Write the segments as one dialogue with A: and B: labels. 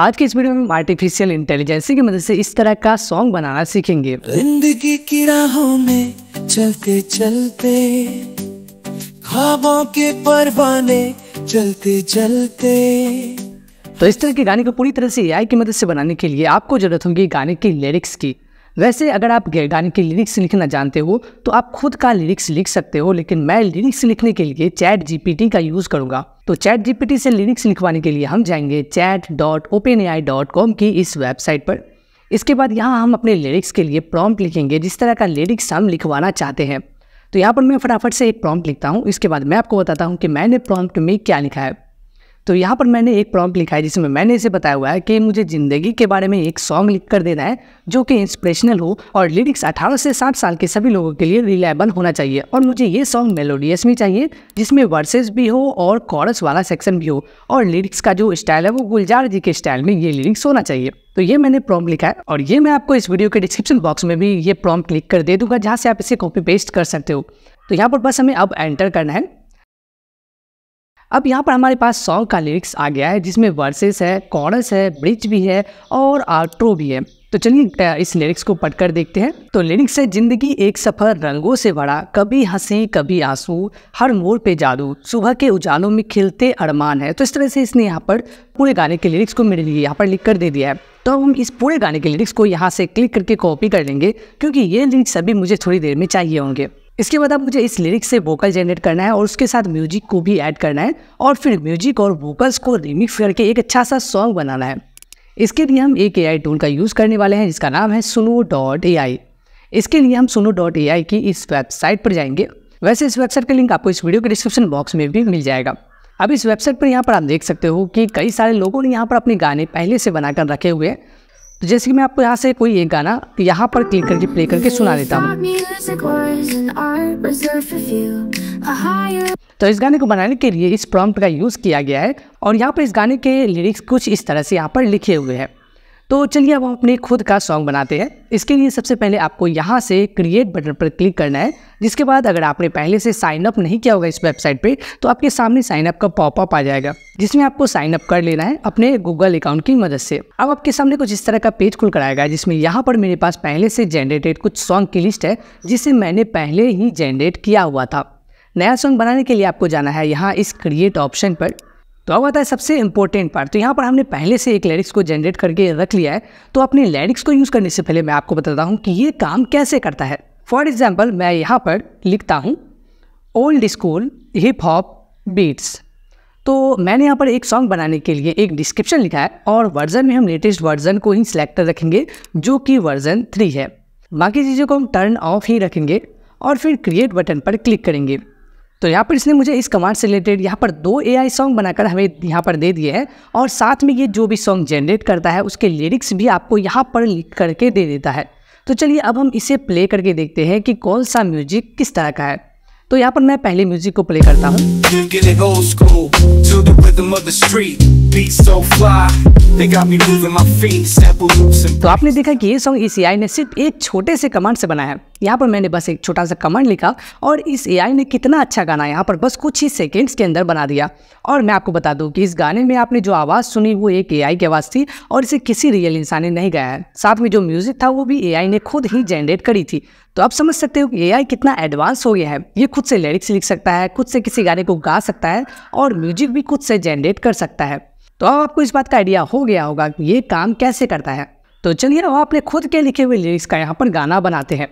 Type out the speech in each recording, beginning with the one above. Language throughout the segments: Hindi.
A: आज के इस वीडियो में हम आर्टिफिशियल इंटेलिजेंसी की मदद से इस तरह का सॉन्ग बनाना सीखेंगे जिंदगी की राहों में चलते चलते ख्वाबों के परवाने चलते चलते तो इस तरह के गाने को पूरी तरह से एआई की मदद से बनाने के लिए आपको जरूरत होगी गाने की लिरिक्स की वैसे अगर आप गाने के लिरिक्स लिखना जानते हो तो आप खुद का लिरिक्स लिख सकते हो लेकिन मैं लिरिक्स लिखने के लिए चैट जीपीटी का यूज़ करूँगा तो चैट जीपीटी से लिरिक्स लिखवाने के लिए हम जाएंगे chat dot open A I dot com की इस वेबसाइट पर इसके बाद यहाँ हम अपने लिरिक्स के लिए प्रॉम्प्ट लिखेंगे जिस तरह का लिरिक्स हम लिखवाना चाहते हैं तो यहाँ पर मैं फटाफट से एक प्रॉम्प्ट लिखता हूँ इसके बाद मैं आपको बताता हूँ कि मैंने प्रॉम्प्ट में क्या लिखा है तो यहाँ पर मैंने एक प्रॉम्प्ट लिखा है जिसमें मैंने इसे बताया हुआ है कि मुझे ज़िंदगी के बारे में एक सॉन्ग लिख कर देना है जो कि इंस्पिरेशनल हो और लिरिक्स 18 से 60 साल के सभी लोगों के लिए रिलायबल होना चाहिए और मुझे ये सॉन्ग मेलोडियस भी चाहिए जिसमें वर्सेस भी हो और कॉरस वाला सेक्शन भी हो और लिरिक्स का जो स्टाइल है वो गुलजार जी के स्टाइल में ये लिरिक्स होना चाहिए तो ये मैंने प्रॉम्प्ट लिखा है और ये मैं आपको इस वीडियो के डिस्क्रिप्शन बॉक्स में भी ये प्रॉम्प्ट लिख कर दे दूंगा जहाँ से आप इसे कॉपी पेस्ट कर सकते हो तो यहाँ पर बस हमें अब एंटर करना है अब यहाँ पर हमारे पास सॉन्ग का लिरिक्स आ गया है जिसमें वर्सेस है कॉरस है ब्रिज भी है और आउट्रो भी है तो चलिए इस लिरिक्स को पढ़कर देखते हैं तो लिरिक्स है जिंदगी एक सफर रंगों से भरा कभी हंसी कभी आंसू हर मोड़ पे जादू सुबह के उजालों में खिलते अरमान है तो इस तरह से इसने यहाँ पर पूरे गाने के लिरिक्स को मेरे लिए यहाँ पर लिख कर दे दिया है तो हम इस पूरे गाने के लिरिक्स को यहाँ से क्लिक करके कॉपी कर लेंगे क्योंकि ये लिरिक्स अभी मुझे थोड़ी देर में चाहिए होंगे इसके बाद अब मुझे इस लिरिक्स से वोकल जनरेट करना है और उसके साथ म्यूजिक को भी ऐड करना है और फिर म्यूजिक और वोकल्स को रिमिक्स करके एक अच्छा सा सॉन्ग बनाना है इसके लिए हम एक ए टूल का यूज़ करने वाले हैं जिसका नाम है सुनो डॉट ए इसके लिए हम सुनो डॉट ए की इस वेबसाइट पर जाएंगे वैसे इस वेबसाइट का लिंक आपको इस वीडियो के डिस्क्रिप्शन बॉक्स में भी मिल जाएगा अब इस वेबसाइट पर यहाँ पर आप देख सकते हो कि कई सारे लोगों ने यहाँ पर अपने गाने पहले से बनाकर रखे हुए हैं तो जैसे कि मैं आपको यहाँ से कोई एक गाना यहाँ पर क्लिक करके प्ले करके सुना देता हूँ तो इस गाने को बनाने के लिए इस प्रॉम्प्ट का यूज़ किया गया है और यहाँ पर इस गाने के लिरिक्स कुछ इस तरह से यहाँ पर लिखे हुए हैं तो चलिए अब हम अपने खुद का सॉन्ग बनाते हैं इसके लिए सबसे पहले आपको यहाँ से क्रिएट बटन पर क्लिक करना है जिसके बाद अगर आपने पहले से साइनअप नहीं किया होगा इस वेबसाइट पर तो आपके सामने साइनअप का पॉपअप आ जाएगा जिसमें आपको साइनअप कर लेना है अपने गूगल अकाउंट की मदद से अब आपके सामने कुछ इस तरह का पेज खुल कर आएगा जिसमें यहाँ पर मेरे पास पहले से जनरेटेड कुछ सॉन्ग की लिस्ट है जिसे मैंने पहले ही जनरेट किया हुआ था नया सॉन्ग बनाने के लिए आपको जाना है यहाँ इस क्रिएट ऑप्शन पर तो अब आता है सबसे इंपॉर्टेंट पार्ट तो यहाँ पर हमने पहले से एक लिरिक्स को जनरेट करके रख लिया है तो अपने लिरिक्स को यूज़ करने से पहले मैं आपको बताता हूँ कि ये काम कैसे करता है फॉर एग्जाम्पल मैं यहाँ पर लिखता हूँ old school hip hop beats तो मैंने यहाँ पर एक सॉन्ग बनाने के लिए एक डिस्क्रिप्शन लिखा है और वर्जन में हम लेटेस्ट वर्जन को ही सिलेक्ट कर रखेंगे जो कि वर्जन थ्री है बाकी चीज़ों को हम टर्न ऑफ ही रखेंगे और फिर क्रिएट बटन पर क्लिक करेंगे तो यहाँ पर इसने मुझे इस कमांड से रिलेटेड यहाँ पर दो एआई सॉन्ग बनाकर हमें यहाँ पर दे दिए हैं और साथ में ये जो भी सॉन्ग जनरेट करता है उसके लिरिक्स भी आपको यहाँ पर लिख करके दे देता है तो चलिए अब हम इसे प्ले करके देखते हैं कि कौन सा म्यूजिक किस तरह का है तो यहाँ पर मैं पहले म्यूजिक को प्ले करता हूँ तो आपने देखा कि ये सॉन्ग इस एआई ने सिर्फ एक छोटे से कमांड से बनाया है यहाँ पर मैंने बस एक छोटा सा कमांड लिखा और इस एआई ने कितना अच्छा गाना यहाँ पर बस कुछ ही सेकेंड्स के अंदर बना दिया और मैं आपको बता दूँ कि इस गाने में आपने जो आवाज़ सुनी वो एक एआई की आवाज़ थी और इसे किसी रियल इंसान ने नहीं गाया है साथ में जो म्यूज़िक था वो भी ए ने खुद ही जनरेट करी थी तो आप समझ सकते हो कि एआई कितना एडवांस हो गया है ये खुद से लिरिक्स लिख सकता है खुद से किसी गाने को गा सकता है और म्यूजिक भी खुद से जनरेट कर सकता है तो अब आपको इस बात का आइडिया हो गया होगा कि ये काम कैसे करता है तो चलिए अब अपने खुद के लिखे हुए लिरिक्स का यहाँ पर गाना बनाते हैं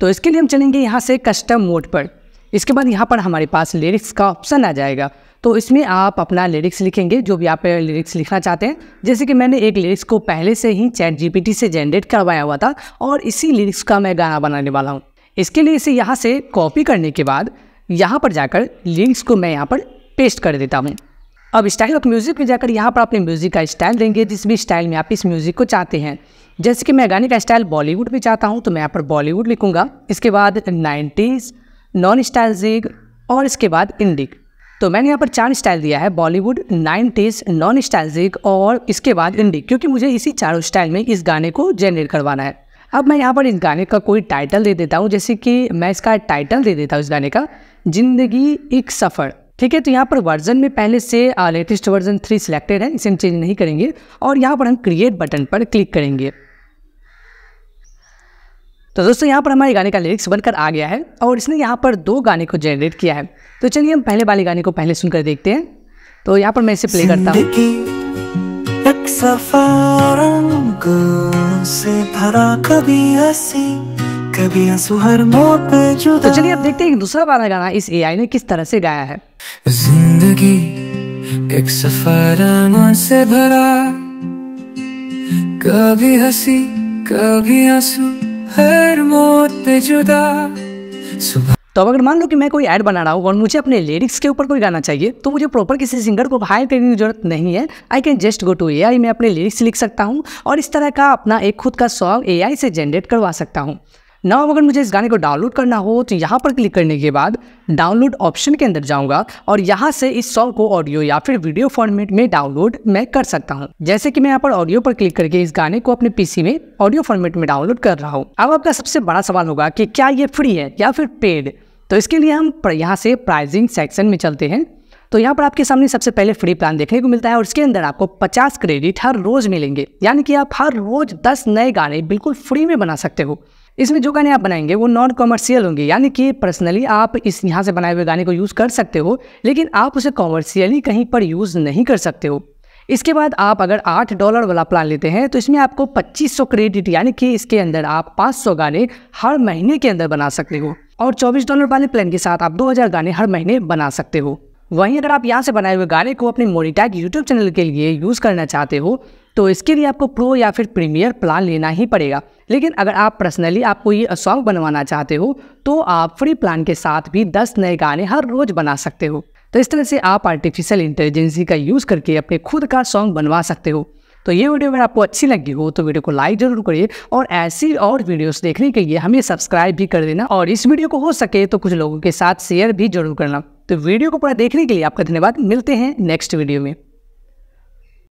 A: तो इसके लिए हम चलेंगे यहाँ से कस्टम मोड पर इसके बाद यहाँ पर हमारे पास लिरिक्स का ऑप्शन आ जाएगा तो इसमें आप अपना लिरिक्स लिखेंगे जो भी आप लिरिक्स लिखना चाहते हैं जैसे कि मैंने एक लिरिक्स को पहले से ही चैट जीपीटी से जनरेट करवाया हुआ था और इसी लिरिक्स का मैं गाना बनाने वाला हूँ इसके लिए इसे यहाँ से कॉपी करने के बाद यहाँ पर जाकर लिरिक्स को मैं यहाँ पर पेस्ट कर देता हूँ अब स्टाइल ऑफ म्यूज़िक में जाकर यहाँ पर अपने म्यूज़िक का स्टाइल देंगे जिस भी स्टाइल में आप इस म्यूज़िक को चाहते हैं जैसे कि मैं गाने का स्टाइल बॉलीवुड में चाहता हूँ तो मैं यहाँ पर बॉलीवुड लिखूँगा इसके बाद नाइन्टीज़ नॉन स्टाइल जिग और इसके बाद इंडिक तो मैंने यहाँ पर चार स्टाइल दिया है बॉलीवुड नाइनटीज नॉन स्टाइलिक और इसके बाद इंडी क्योंकि मुझे इसी चारों स्टाइल में इस गाने को जनरेट करवाना है अब मैं यहाँ पर इस गाने का कोई टाइटल दे देता हूँ जैसे कि मैं इसका टाइटल दे देता हूँ इस गाने का जिंदगी एक सफ़र ठीक है तो यहाँ पर वर्जन में पहले से लेटेस्ट वर्जन थ्री सिलेक्टेड है इसे हम चेंज नहीं करेंगे और यहाँ पर हम क्रिएट बटन पर क्लिक करेंगे तो दोस्तों यहाँ पर हमारे गाने का लिरिक्स बनकर आ गया है और इसने यहाँ पर दो गाने को जनरेट किया है तो चलिए हम पहले वाले गाने को पहले सुनकर देखते हैं तो यहाँ पर मैं इसे प्ले करता हूँ कभी हर तो चलिए अब देखते हैं दूसरा वाला गाना इस एआई ने किस तरह से गाया है जिंदगी एक से भरा कभी हंसी कभी आंसू हर मौत जुदा सुबह तो अगर मान लो कि मैं कोई ऐड बना रहा हूँ और मुझे अपने लिरिक्स के ऊपर कोई गाना चाहिए तो मुझे प्रॉपर किसी सिंगर को हायर करने की जरूरत नहीं है I can just go to A I मैं अपने लिरिक्स लिख सकता हूँ और इस तरह का अपना एक खुद का सॉन्ग ए आई से जनरेट करवा सकता हूँ ना अगर मुझे इस गाने को डाउनलोड करना हो तो यहाँ पर क्लिक करने के बाद डाउनलोड ऑप्शन के अंदर जाऊंगा और यहाँ से इस सॉन्ग को ऑडियो या फिर वीडियो फॉर्मेट में डाउनलोड मैं कर सकता हूँ जैसे कि मैं यहाँ पर ऑडियो पर क्लिक करके इस गाने को अपने पीसी में ऑडियो फॉर्मेट में डाउनलोड कर रहा हूँ अब आपका सबसे बड़ा सवाल होगा कि क्या ये फ्री है या फिर पेड तो इसके लिए हम यहाँ से प्राइजिंग सेक्शन में चलते हैं तो यहाँ पर आपके सामने सबसे पहले फ्री प्लान देखने को मिलता है और इसके अंदर आपको 50 क्रेडिट हर रोज मिलेंगे यानी कि आप हर रोज 10 नए गाने बिल्कुल फ्री में बना सकते हो इसमें जो गाने आप बनाएंगे वो नॉन कॉमर्शियल होंगे यानी कि पर्सनली आप इस यहाँ से बनाए हुए गाने को यूज़ कर सकते हो लेकिन आप उसे कॉमर्शियली कहीं पर यूज़ नहीं कर सकते हो इसके बाद आप अगर आठ डॉलर वाला प्लान लेते हैं तो इसमें आपको 2500 क्रेडिट यानी कि इसके अंदर आप 500 गाने हर महीने के अंदर बना सकते हो और 24 डॉलर वाले प्लान के साथ आप 2000 गाने हर महीने बना सकते हो वहीं अगर आप यहाँ से बनाए हुए गाने को अपने मोनिटैग यूट्यूब चैनल के लिए यूज़ करना चाहते हो तो इसके लिए आपको प्रो या फिर प्रीमियर प्लान लेना ही पड़ेगा लेकिन अगर आप पर्सनली आपको ये सॉन्ग बनवाना चाहते हो तो आप फ्री प्लान के साथ भी 10 नए गाने हर रोज़ बना सकते हो तो इस तरह से आप आर्टिफिशियल इंटेलिजेंसी का यूज़ करके अपने खुद का सॉन्ग बनवा सकते हो तो ये वीडियो अगर आपको अच्छी लगी हो तो वीडियो को लाइक जरूर करिए और ऐसी और वीडियोस देखने के लिए हमें सब्सक्राइब भी कर देना और इस वीडियो को हो सके तो कुछ लोगों के साथ शेयर भी जरूर करना तो वीडियो को पूरा देखने के लिए आपका धन्यवाद मिलते हैं नेक्स्ट वीडियो में